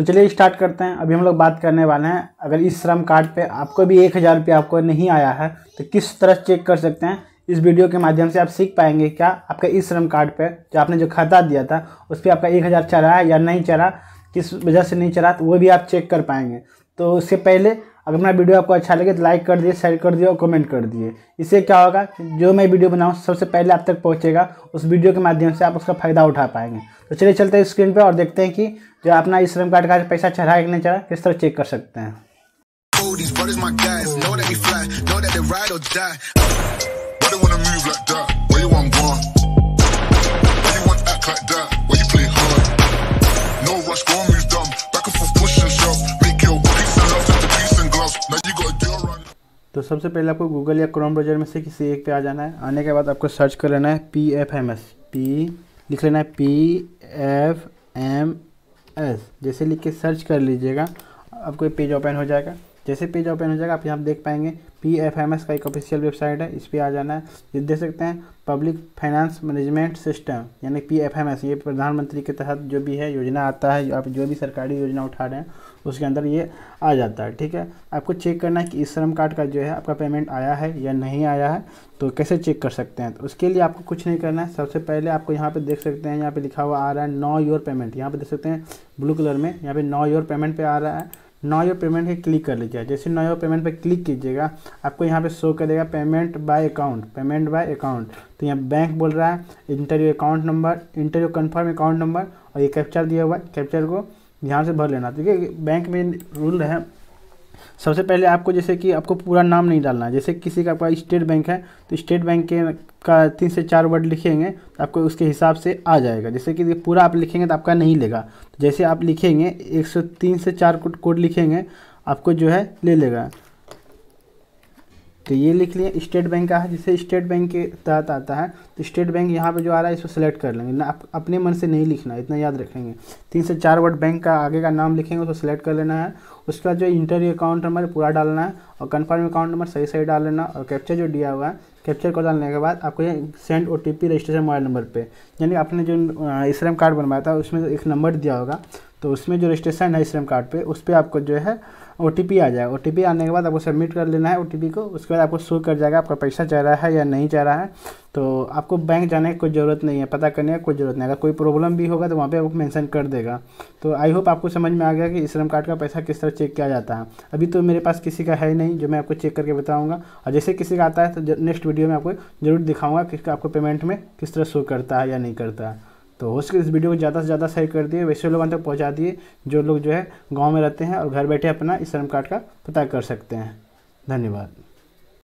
तो चलिए स्टार्ट करते हैं अभी हम लोग बात करने वाले हैं अगर इस श्रम कार्ड पे आपको भी एक हज़ार रुपये आपको नहीं आया है तो किस तरह चेक कर सकते हैं इस वीडियो के माध्यम से आप सीख पाएंगे क्या आपका इस श्रम कार्ड पे जो आपने जो खाता दिया था उस पर आपका एक हज़ार चढ़ा है या नहीं चढ़ा किस वजह से नहीं चढ़ा तो वो भी आप चेक कर पाएंगे तो उससे पहले अगर मेरा वीडियो आपको अच्छा लगे तो लाइक कर दिए शेयर कर दिए और कमेंट कर दिए इससे क्या होगा जो मैं वीडियो बनाऊँ सबसे पहले आप तक पहुँचेगा उस वीडियो के माध्यम से आप उसका फ़ायदा उठा पाएंगे तो चलिए चलते हैं स्क्रीन पर और देखते हैं कि जो अपना श्रम कार्ड का पैसा चढ़ा कि नहीं चढ़ा किस तरह चेक कर सकते हैं wanna move like that? Where you want सबसे पहले आपको गूगल या क्रोम ब्राउजर में से किसी एक पे आ जाना है आने के बाद आपको सर्च कर लेना है पी एफ एम एस पी लिख लेना है पी एफ एम एस जैसे लिख के सर्च कर लीजिएगा आपको ये पेज ओपन हो जाएगा जैसे पेज ओपन हो जाएगा आप यहाँ देख पाएंगे पी एफ एम एस का एक ऑफिशियल वेबसाइट है इस पर आ जाना है ये देख सकते हैं पब्लिक फाइनेंस मैनेजमेंट सिस्टम यानी पी एफ एम एस ये प्रधानमंत्री के तहत जो भी है योजना आता है आप जो भी सरकारी योजना उठा रहे हैं उसके अंदर ये आ जाता है ठीक है आपको चेक करना है कि इस श्रम कार्ड का जो है आपका पेमेंट आया है या नहीं आया है तो कैसे चेक कर सकते हैं तो उसके लिए आपको कुछ नहीं करना है सबसे पहले आपको यहाँ पे देख सकते हैं यहाँ पर लिखा हुआ आ रहा है नो योर पेमेंट यहाँ पर देख सकते हैं ब्लू कलर में यहाँ पे नो योर पेमेंट पर आ रहा है नाउ योर पेमेंट पे क्लिक कर लीजिएगा जैसे नाउ योर पेमेंट पे क्लिक कीजिएगा आपको यहाँ पे शो करेगा payment by account payment by account तो यहाँ बैंक बोल रहा है enter your account number enter your confirm account number और ये कैप्चर दिया हुआ है कैप्चर को यहाँ से भर लेना ठीक है बैंक में रूल है सबसे पहले आपको जैसे कि आपको पूरा नाम नहीं डालना है जैसे किसी का आपका स्टेट बैंक है तो स्टेट बैंक के का तीन से चार वर्ड लिखेंगे तो आपको उसके हिसाब से आ जाएगा जैसे कि पूरा आप लिखेंगे तो आपका नहीं लेगा तो जैसे आप लिखेंगे एक सौ तीन से चार कोड कोड लिखेंगे आपको जो है ले लेगा तो ये लिख लिए स्टेट बैंक का है जिसे स्टेट बैंक के तहत आता है तो स्टेट बैंक यहाँ पे जो आ रहा है इसको सेलेक्ट कर लेंगे आप अपने मन से नहीं लिखना इतना याद रखेंगे तीन से चार वर्ड बैंक का आगे का नाम लिखेंगे उसको सेलेक्ट कर लेना है उसके बाद जो इंटरव्यू अकाउंट नंबर पूरा डालना है और कन्फर्म अकाउंट नंबर सही सही डाल लेना और कैप्चर जो दिया हुआ है कैप्चर को डालने के बाद आपको ये send O T P registration mobile number पे यानी आपने जो इसरम कार्ड बनवाया था उसमें एक नंबर दिया होगा तो उसमें जो रजिस्ट्रेशन है इसरम कार्ड पर उस पर आपको जो है ओ टी पी आ जाएगा ओ टी पी आने के बाद आपको सबमिट कर लेना है ओ टी पी को उसके बाद आपको शो कर जाएगा आपका पैसा जा रहा है या नहीं जा रहा है तो आपको बैंक जाने की कोई ज़रूरत नहीं है पता करने की कोई ज़रूरत नहीं अगर कोई प्रॉब्लम भी होगा तो वहाँ पे आपको मेंशन कर देगा तो आई होप आपको समझ में आ गया कि श्रम कार्ड का पैसा किस तरह चेक किया जाता है अभी तो मेरे पास किसी का है नहीं जो मैं आपको चेक करके बताऊँगा और जैसे किसी का आता है तो नेक्स्ट वीडियो में आपको जरूर दिखाऊँगा कि आपको पेमेंट में किस तरह शो करता है या नहीं करता है तो हो सके इस वीडियो को ज़्यादा से ज़्यादा शेयर कर दिए वैसे लोगों तक तो पहुँचा दिए जो लोग जो है गाँव में रहते हैं और घर बैठे अपना इस श्रम कार्ड का पता कर सकते हैं धन्यवाद